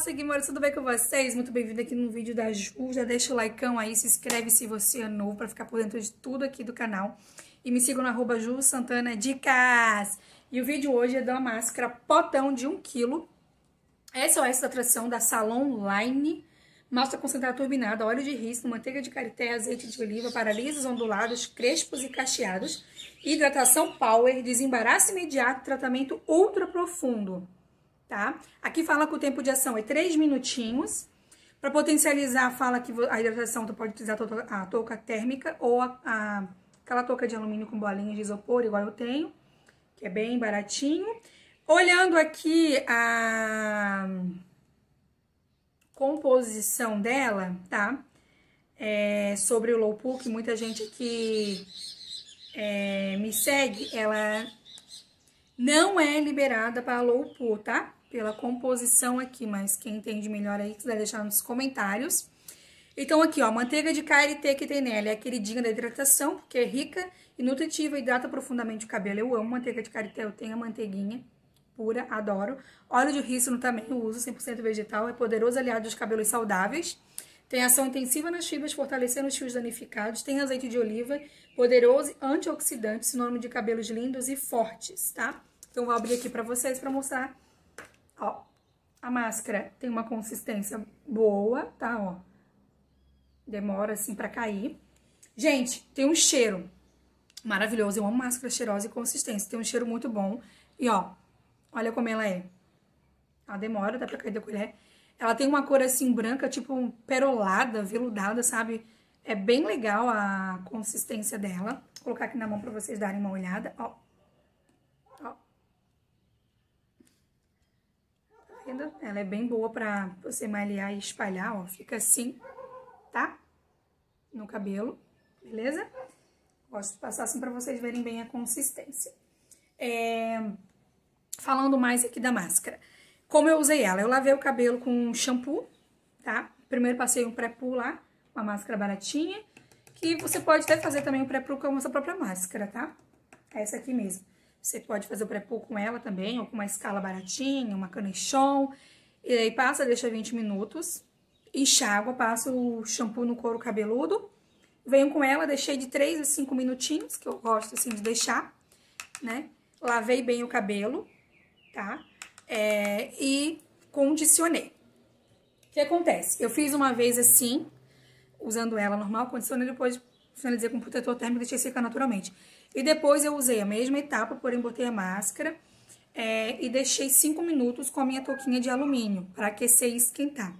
seguidores, tudo bem com vocês? Muito bem-vindo aqui no vídeo da Ju, já deixa o like aí, se inscreve se você é novo para ficar por dentro de tudo aqui do canal. E me sigam no arroba Ju Santana Dicas. E o vídeo hoje é da máscara potão de 1kg, SOS é da atração da Salon Line, mostra concentrado turbinada, óleo de rícino, manteiga de carité, azeite de oliva, paralisos ondulados, crespos e cacheados, hidratação power, desembaraço imediato, tratamento ultra profundo tá? Aqui fala que o tempo de ação é 3 minutinhos. Para potencializar, fala que a hidratação tu pode utilizar a touca térmica ou a, a, aquela touca de alumínio com bolinhas de isopor, igual eu tenho, que é bem baratinho. Olhando aqui a composição dela, tá? É, sobre o low que muita gente que é, me segue, ela não é liberada para low pool, tá? pela composição aqui, mas quem entende melhor aí quiser deixar nos comentários. Então aqui, ó, manteiga de karité que tem nela é a queridinha da hidratação, porque é rica e nutritiva, hidrata profundamente o cabelo. Eu amo manteiga de karité, eu tenho a manteiguinha pura, adoro. Óleo de rícino também eu uso, 100% vegetal, é poderoso aliado dos cabelos saudáveis. Tem ação intensiva nas fibras, fortalecendo os fios danificados. Tem azeite de oliva, poderoso antioxidante, sinônimo de cabelos lindos e fortes, tá? Então, vou abrir aqui para vocês para mostrar Ó, a máscara tem uma consistência boa, tá, ó. Demora, assim, pra cair. Gente, tem um cheiro maravilhoso. Eu amo máscara cheirosa e consistência. Tem um cheiro muito bom. E, ó, olha como ela é. Ela demora, dá pra cair da colher. Ela tem uma cor, assim, branca, tipo perolada, veludada, sabe? É bem legal a consistência dela. Vou colocar aqui na mão pra vocês darem uma olhada, ó. ainda ela é bem boa para você malhar e espalhar, ó. Fica assim, tá? No cabelo, beleza? Gosto de passar assim para vocês verem bem a consistência. É... Falando mais aqui da máscara. Como eu usei ela? Eu lavei o cabelo com shampoo, tá? Primeiro passei um pré-poo lá, uma máscara baratinha. Que você pode até fazer também um pré-poo com a sua própria máscara, tá? É essa aqui mesmo. Você pode fazer o pré-pull com ela também, ou com uma escala baratinha, uma canechon. E aí passa, deixa 20 minutos. Enxágua, passa o shampoo no couro cabeludo. Venho com ela, deixei de 3 a 5 minutinhos, que eu gosto assim de deixar, né? Lavei bem o cabelo, tá? É, e condicionei. O que acontece? Eu fiz uma vez assim, usando ela normal, condicionei depois finalizei com protetor térmico e deixei secar naturalmente. E depois eu usei a mesma etapa, porém botei a máscara é, e deixei 5 minutos com a minha touquinha de alumínio para aquecer e esquentar.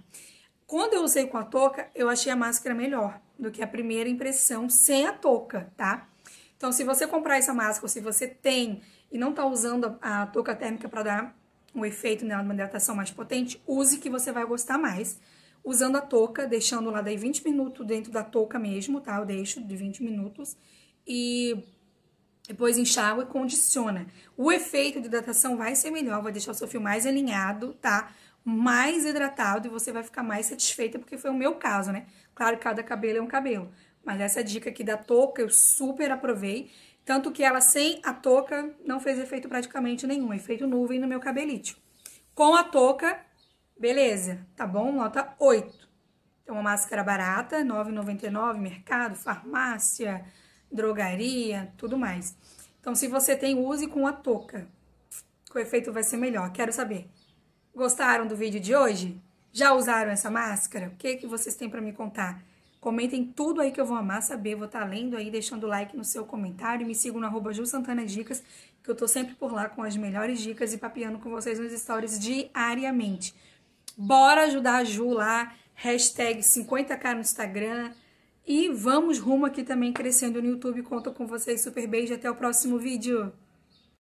Quando eu usei com a touca, eu achei a máscara melhor do que a primeira impressão sem a touca, tá? Então, se você comprar essa máscara, ou se você tem e não tá usando a, touca térmica para dar um efeito nela, uma hidratação mais potente, use que você vai gostar mais usando a touca, deixando lá daí 20 minutos dentro da touca mesmo, tá? Eu deixo de 20 minutos e depois enxágua e condiciona. O efeito de hidratação vai ser melhor, vai deixar o seu fio mais alinhado, tá? Mais hidratado e você vai ficar mais satisfeita, porque foi o meu caso, né? Claro que cada cabelo é um cabelo, mas essa é dica aqui da touca eu super aprovei. Tanto que ela sem a touca não fez efeito praticamente nenhum, efeito nuvem no meu cabelite. Com a touca, Beleza, tá bom? Nota 8. Então, uma máscara barata, R$ 9,99, mercado, farmácia, drogaria, tudo mais. Então, se você tem, use com a touca, que o efeito vai ser melhor. Quero saber, gostaram do vídeo de hoje? Já usaram essa máscara? O que, que vocês têm para me contar? Comentem tudo aí que eu vou amar saber, vou estar tá lendo aí, deixando like no seu comentário. Me sigam no arroba Santana Dicas, que eu tô sempre por lá com as melhores dicas e papeando com vocês nos stories diariamente. Bora ajudar a Ju lá, hashtag 50k no Instagram. E vamos rumo aqui também crescendo no YouTube. Conto com vocês, super beijo, até o próximo vídeo.